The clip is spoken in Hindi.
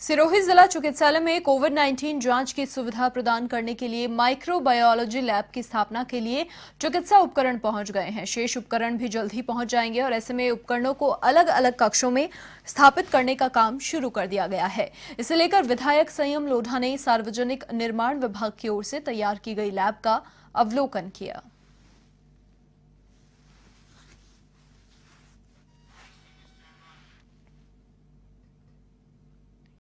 सिरोही जिला चिकित्सालय में कोविड 19 जांच की सुविधा प्रदान करने के लिए माइक्रोबायोलॉजी लैब की स्थापना के लिए चिकित्सा उपकरण पहुंच गए हैं शेष उपकरण भी जल्द ही पहुंच जाएंगे और ऐसे में उपकरणों को अलग अलग कक्षों में स्थापित करने का काम शुरू कर दिया गया है इसे लेकर विधायक संयम लोढ़ा ने सार्वजनिक निर्माण विभाग की ओर से तैयार की गई लैब का अवलोकन किया